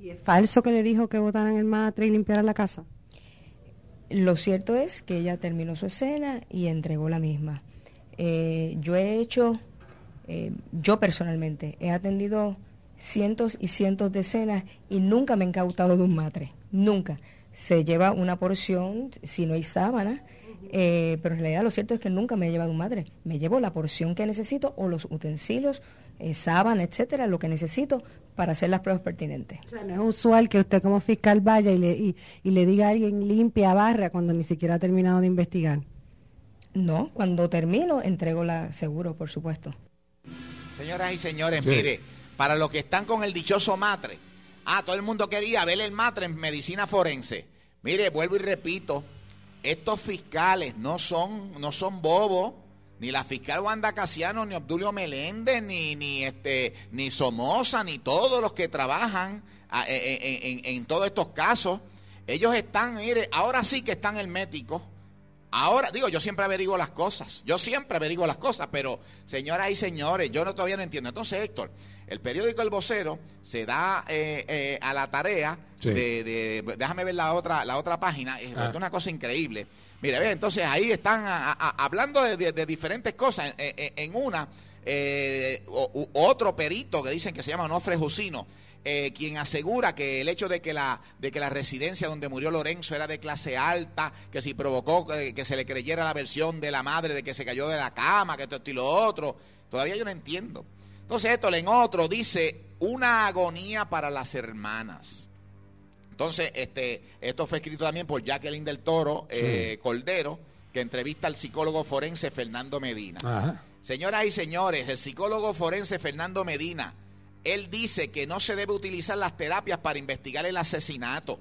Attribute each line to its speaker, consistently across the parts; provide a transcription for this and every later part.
Speaker 1: ¿Y es falso que le dijo que votaran el matre y limpiaran la casa? Lo cierto es que ella terminó su escena y entregó la misma. Eh, yo he hecho, eh, yo personalmente, he atendido cientos y cientos de escenas y nunca me he incautado de un matre, nunca. Se lleva una porción, si no hay sábana, eh, pero en realidad lo cierto es que nunca me he llevado un matre. Me llevo la porción que necesito o los utensilios eh, sábana, etcétera, lo que necesito para hacer las pruebas pertinentes. O sea, no es usual que usted como fiscal vaya y le, y, le diga a alguien limpia barra cuando ni siquiera ha terminado de investigar. No, cuando termino entrego la seguro, por supuesto. Señoras y señores, mire, para los que están con el dichoso matre, ah, todo el mundo quería ver el matre en medicina forense. Mire, vuelvo y repito, estos fiscales no son, no son bobos. Ni la fiscal Wanda Casiano, ni Obdulio Meléndez, ni, ni, este, ni Somoza, ni todos los que trabajan ah, eh, eh, en, todos estos casos. Ellos están, mire, ahora sí que están herméticos Ahora, digo, yo siempre averiguo las cosas, yo siempre averiguo las cosas, pero señoras y señores, yo no, todavía no entiendo. Entonces, Héctor, el periódico El Vocero se da eh, eh, a la tarea de, déjame ver la otra, la otra página, es ah. una cosa increíble. Mira, ve, entonces ahí están hablando de, diferentes cosas. En, una, eh, otro perito que dicen que se llama Onofre Jusino eh, quien asegura que el hecho de que, la, de que la residencia donde murió Lorenzo era de clase alta, que si provocó que se le creyera la versión de la madre de que se cayó de la cama, que esto y lo otro, todavía yo no entiendo. Entonces esto en otro dice una agonía para las hermanas. Entonces, este, esto fue escrito también por Jacqueline del Toro eh, Cordero, que entrevista al psicólogo forense Fernando Medina. Señoras y señores, el psicólogo forense Fernando Medina, él dice que no se debe utilizar las terapias para investigar el asesinato,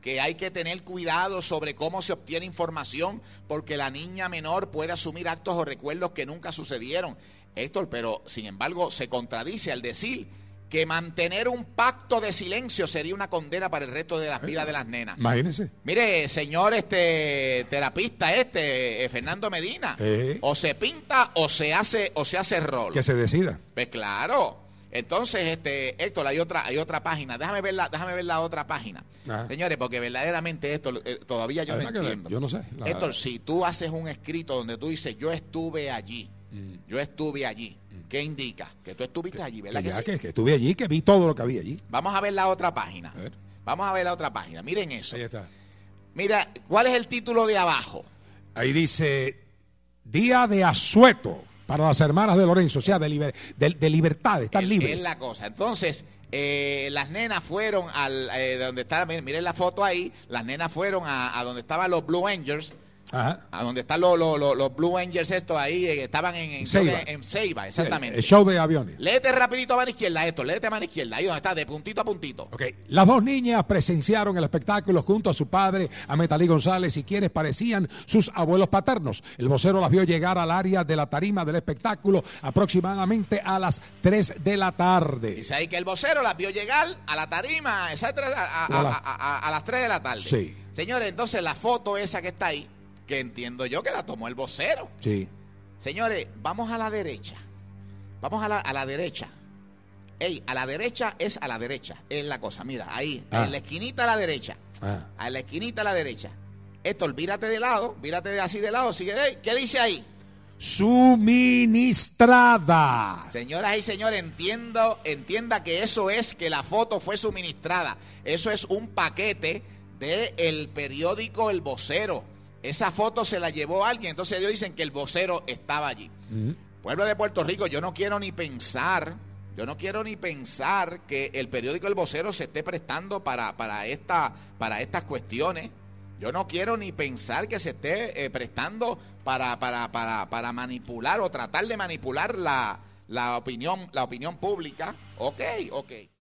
Speaker 1: que hay que tener cuidado sobre cómo se obtiene información, porque la niña menor puede asumir actos o recuerdos que nunca sucedieron. Esto, pero sin embargo se contradice al decir que mantener un pacto de silencio sería una condena para el resto de las vidas de las nenas. Imagínese. Mire, señor este terapista este, eh, Fernando Medina, eh. o se pinta o se hace o se hace rol. Que se decida. Pues claro. Entonces, este, Héctor, hay otra, hay otra página. Déjame ver la, déjame ver la otra página. Señores, porque verdaderamente esto eh, todavía yo no entiendo. Yo no sé. Héctor, si tú haces un escrito donde tú dices, yo estuve allí, mm. yo estuve allí, mm. ¿qué indica? Que tú estuviste allí, ¿verdad? Que, sí? que, estuve allí, que vi todo lo que había allí. Vamos a ver la otra página. Vamos a ver la otra página. Miren eso. Ahí está. Mira, ¿cuál es el título de abajo? Ahí dice, Día de Asueto para las hermanas de Lorenzo, o sea, de, de, libertad, de estar libres. Es la cosa. Entonces, eh, las nenas fueron al eh, donde estaba, miren, la foto ahí, las nenas fueron a donde estaban los Blue Angels Ajá. a donde están los, los, Blue Angels estos ahí, eh, estaban en, en, Seiba. exactamente. El, show de aviones. Léete rapidito a mano izquierda esto, léete a mano izquierda, ahí donde está, de puntito a puntito. Ok, las dos niñas presenciaron el espectáculo junto a su padre, a Metalí González, y quienes parecían sus abuelos paternos. El vocero las vio llegar al área de la tarima del espectáculo aproximadamente a las 3 de la tarde. Dice ahí que el vocero las vio llegar a la tarima a, a las 3 de la tarde. Sí. Señores, entonces la foto esa que está ahí, que entiendo yo que la tomó el vocero. Sí. Señores, vamos a la derecha. Vamos a la, derecha. Ey, a la derecha es a la derecha. Es la cosa. Mira, ahí, en ah. la esquinita a la derecha. Ah. A la esquinita a la derecha. Esto, vírate de lado, vírate de así de lado. Sigue ¿Qué dice ahí? suministrada. Señoras y señores, entiendo, entienda que eso es que la foto fue suministrada. Eso es un paquete del el periódico El Vocero. Esa foto se la llevó alguien, entonces ellos dicen que el vocero estaba allí. Pueblo de Puerto Rico, yo no quiero ni pensar, yo no quiero ni pensar que el periódico El Vocero se esté prestando para, esta, para estas cuestiones. Yo no quiero ni pensar que se esté eh, prestando para, para, manipular o tratar de manipular la opinión, la opinión pública. Ok, ok.